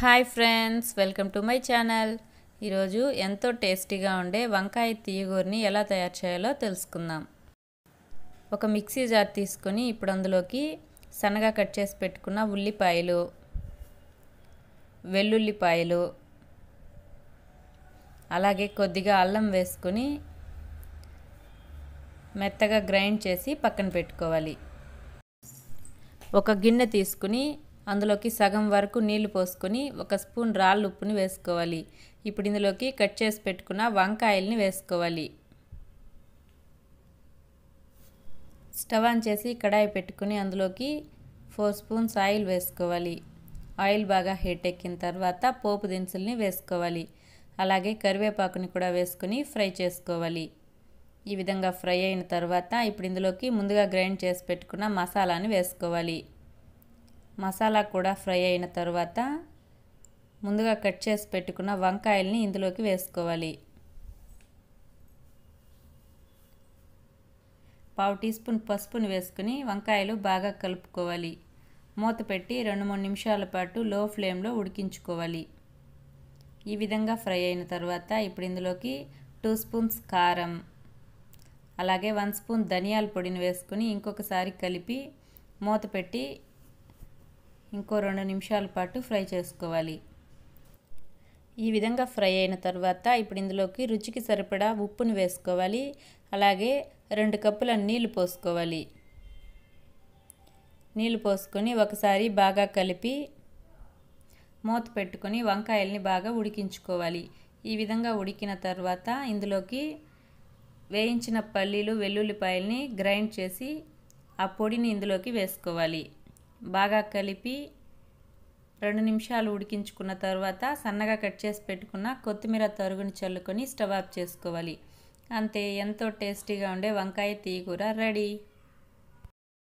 hi friends welcome to my channel ఈరోజు ఎంతో టేస్టీగా ఉండే వంకాయ తీయగూరని ఎలా తయారు చేయాలో తెలుసుకుందాం ఒక మిక్సీ జార్ తీసుకొని ఇప్పుడు అందులోకి సన్నగా కట్ చేసి పెట్టుకున్న ఉల్లిపాయలు వెల్లుల్లిపాయలు అలాగే కొద్దిగా అల్లం వేసుకొని మెత్తగా గ్రైండ్ చేసి పక్కన పెట్టుకోవాలి ఒక గిన్నె తీసుకుని అందులోకి సగం వరకు నీళ్లు పోసుకొని ఒక స్పూన్ రాళ్ళు ఉప్పుని వేసుకోవాలి ఇప్పుడు ఇందులోకి కట్ చేసి పెట్టుకున్న వంకాయల్ని వేసుకోవాలి స్టవ్ ఆన్ చేసి కడాయి పెట్టుకుని అందులోకి ఫోర్ స్పూన్స్ ఆయిల్ వేసుకోవాలి ఆయిల్ బాగా హీట్ ఎక్కిన తర్వాత పోపు దినుసుల్ని వేసుకోవాలి అలాగే కరివేపాకుని కూడా వేసుకుని ఫ్రై చేసుకోవాలి ఈ విధంగా ఫ్రై అయిన తర్వాత ఇప్పుడు ఇందులోకి ముందుగా గ్రైండ్ చేసి పెట్టుకున్న మసాలాని వేసుకోవాలి మసాలా కూడా ఫ్రై అయిన తర్వాత ముందుగా కట్ చేసి పెట్టుకున్న వంకాయల్ని ఇందులోకి వేసుకోవాలి పావు టీ స్పూన్ పసుపుని వేసుకుని వంకాయలు బాగా కలుపుకోవాలి మూత పెట్టి రెండు మూడు నిమిషాల పాటు లో ఫ్లేమ్లో ఉడికించుకోవాలి ఈ విధంగా ఫ్రై అయిన తర్వాత ఇప్పుడు ఇందులోకి టూ స్పూన్స్ కారం అలాగే వన్ స్పూన్ ధనియాల పొడిని వేసుకుని ఇంకొకసారి కలిపి మూత పెట్టి ఇంకో రెండు నిమిషాల పాటు ఫ్రై చేసుకోవాలి ఈ విధంగా ఫ్రై అయిన తర్వాత ఇప్పుడు ఇందులోకి రుచికి సరిపడా ఉప్పును వేసుకోవాలి అలాగే రెండు కప్పుల నీళ్లు పోసుకోవాలి నీళ్లు పోసుకొని ఒకసారి బాగా కలిపి మూత పెట్టుకొని వంకాయల్ని బాగా ఉడికించుకోవాలి ఈ విధంగా ఉడికిన తర్వాత ఇందులోకి వేయించిన పల్లీలు వెల్లుల్లిపాయల్ని గ్రైండ్ చేసి ఆ పొడిని ఇందులోకి వేసుకోవాలి బాగా కలిపి రెండు నిమిషాలు ఉడికించుకున్న తర్వాత సన్నగా కట్ చేసి పెట్టుకున్న కొత్తిమీర తరుగుని చల్లుకొని స్టవ్ ఆఫ్ చేసుకోవాలి అంతే ఎంతో టేస్టీగా ఉండే వంకాయ తీయకూర రెడీ